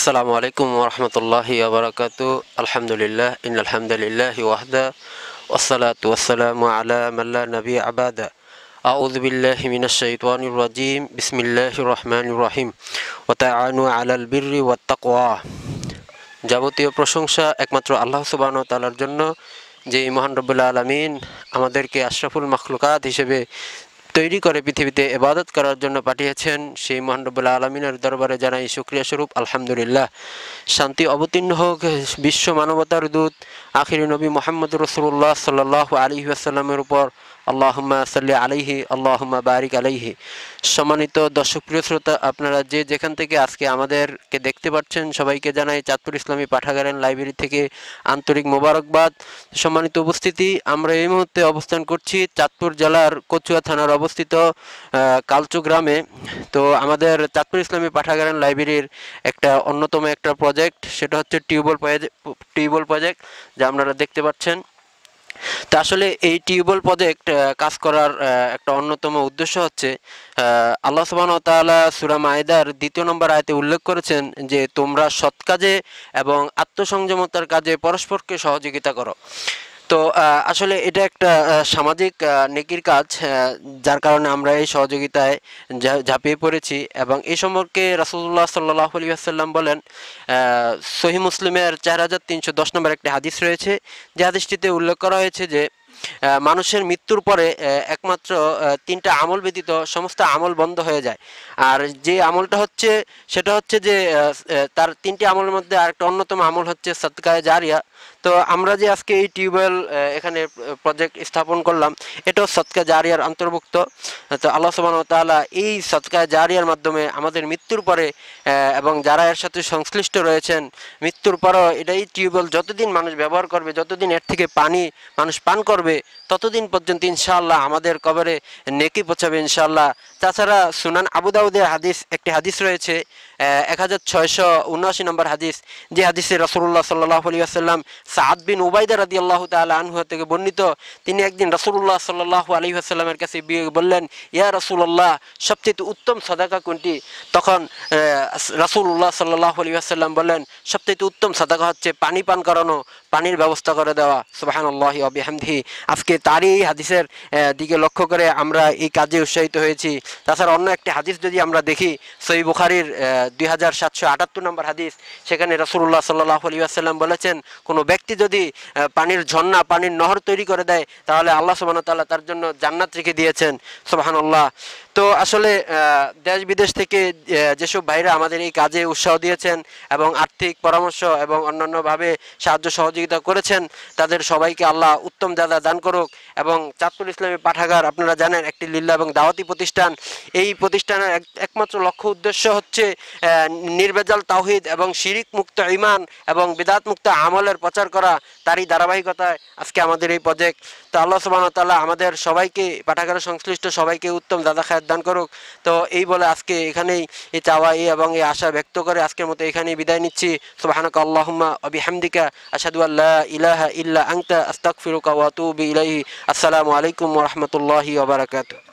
السلام عليكم ورحمة الله وبركاته الحمد لله إن الحمد لله وحده والصلاة والسلام على من لا نبي عباده أعوذ بالله من الشيطان الرجيم بسم الله الرحمن الرحيم وتعانوا على البر والتقوى যাবতীয় প্রশংসা একমাত্র আল্লাহ সুবাহন তালার জন্য যে মহান রব্বুল্লা আলমিন আমাদেরকে আশরাফুল মখলুকাত হিসেবে তৈরি করে পৃথিবীতে এবাদত করার জন্য পাঠিয়েছেন সেই মহানবুল্লাহ আলমিনের দরবারে জানাই সুক্রিয়া স্বরূপ আলহামদুলিল্লাহ শান্তি অবতীর্ণ হোক বিশ্ব মানবতার দূত আখিরি নবী মোহাম্মদ রসুল্লাহ সাল্লাহ আলী আসাল্লামের উপর আল্লাহম্মা সাল্লি আলাইহি আল্লাহম্মা বারিক আলাইহি সম্মানিত দর্শক প্রিয় শ্রোতা আপনারা যে যেখান থেকে আজকে আমাদেরকে দেখতে পাচ্ছেন সবাইকে জানাই চাঁদপুর ইসলামী পাঠাগারেন লাইব্রেরি থেকে আন্তরিক মোবারকবাদ সম্মানিত উপস্থিতি আমরা এই মুহূর্তে অবস্থান করছি চাঁদপুর জেলার কচুয়া থানার অবস্থিত কালচু গ্রামে তো আমাদের চাঁদপুর ইসলামী পাঠাগারেন লাইব্রেরির একটা অন্যতম একটা প্রজেক্ট সেটা হচ্ছে টিউবওয়েল টিউবওয়েল প্রজেক্ট যা আপনারা দেখতে পাচ্ছেন তো আসলে এই টিউবওয়েল প্রজেক্ট কাজ করার একটা অন্যতম উদ্দেশ্য হচ্ছে আল্লাহ সুবাহ তালা সুরাম মায়দার দ্বিতীয় নম্বর আয়তে উল্লেখ করেছেন যে তোমরা সৎ কাজে এবং আত্মসংযমতার কাজে পরস্পরকে সহযোগিতা করো তো আসলে এটা একটা সামাজিক নেকির কাজ যার কারণে আমরা এই সহযোগিতায় ঝাঁপিয়ে পড়েছি এবং এই সম্পর্কে রাসুল্লাহ সাল্লাহ আলিয়াল্লাম বলেন সহি মুসলিমের চার হাজার তিনশো দশ নম্বর একটি হাদিস রয়েছে যে হাদিসটিতে উল্লেখ করা হয়েছে যে মানুষের মৃত্যুর পরে একমাত্র তিনটা আমল ব্যতীত সমস্ত আমল বন্ধ হয়ে যায় আর যে আমলটা হচ্ছে সেটা হচ্ছে যে তার তিনটি আমলের মধ্যে আরেকটা অন্যতম আমল হচ্ছে সৎকায় জারিয়া তো আমরা যে আজকে এই টিউবওয়েল এখানে প্রজেক্ট স্থাপন করলাম এটাও সৎকা জারিয়ার অন্তর্ভুক্ত তো আল্লাহ সুবাহ এই সৎকা জারিয়ার মাধ্যমে আমাদের মৃত্যুর পরে এবং যারা এর সাথে সংশ্লিষ্ট রয়েছেন মৃত্যুর পরও এটা এই টিউবওয়েল যতদিন মানুষ ব্যবহার করবে যতদিন এর থেকে পানি মানুষ পান করবে ততদিন পর্যন্ত ইনশাআল্লাহ আমাদের কবরে নেকি পৌঁছাবে ইনশাআল্লাহ তাছাড়া সুনান আবুদাউদের হাদিস একটি হাদিস রয়েছে এক হাজার ছয়শো উনআশি নম্বর হাদিস যে হাদিসে রসুল্লাহ সাল্লাহ আলী আসাল্লাম সাদ বিন উবাইদা রাদি আল্লাহ তাল আনহু থেকে বর্ণিত তিনি একদিন রসুল্লাহ সাল্লাহ আলী আসাল্লামের কাছে বললেন ইয়া রসুল্লাহ সবচেয়ে উত্তম সদাকা কোনটি তখন রসুল্লাহ সাল্লাহ আলী আসাল্লাম বললেন সবচেয়ে উত্তম সদাকা হচ্ছে পানি পান করানো পানির ব্যবস্থা করে দেওয়া সোহান আল্লাহ অবিহামদি আজকে তারই এই হাদিসের দিকে লক্ষ্য করে আমরা এই কাজে উৎসাহিত হয়েছি তাছাড়া অন্য একটি হাদিস যদি আমরা দেখি সই বুখারির দুই হাজার সাতশো আটাত্তর নম্বর হাদিস সেখানে রসুল্লাহ সাল্লাহ আলী আসাল্লাম বলেছেন কোনো ব্যক্তি যদি পানির ঝর্ণা পানির নহর তৈরি করে দেয় তাহলে আল্লাহ সোহান তাল্লাহ তার জন্য জান্নাত রেখে দিয়েছেন সোহান আল্লাহ তো আসলে দেশ বিদেশ থেকে যেসব ভাইরা আমাদের এই কাজে উৎসাহ দিয়েছেন এবং আর্থিক পরামর্শ এবং অন্যান্যভাবে সাহায্য সহযোগিতা করেছেন তাদের সবাইকে আল্লাহ উত্তম দাদা দান করুক এবং চাঁদপুর ইসলামী পাঠাগার আপনারা জানেন একটি লীলা এবং দাওয়াতি প্রতিষ্ঠান এই প্রতিষ্ঠানের একমাত্র লক্ষ্য উদ্দেশ্য হচ্ছে নির্বেজাল তাহিদ এবং শিরিক মুক্ত ইমান এবং বেদাত মুক্ত আমলের প্রচার করা তারই ধারাবাহিকতায় আজকে আমাদের এই প্রজেক্ট তো আল্লাহ সুবাহ তাল্লাহ আমাদের সবাইকে পাঠাগারের সংশ্লিষ্ট সবাইকে উত্তম দাদা খায় হেদায়ত দান করুক তো এই বলে আজকে এখানেই এ চাওয়া এ এবং এই আশা ব্যক্ত করে আজকের মতো এখানেই বিদায় নিচ্ছি সোহানক আল্লাহমা অবি হামদিকা আসাদু আল্লাহ ইলাহা ইল্লা আংতা আস্তাক ফিরুকা ওয়াতুবি ইলাহি আসসালামু আলাইকুম রহমতুল্লাহি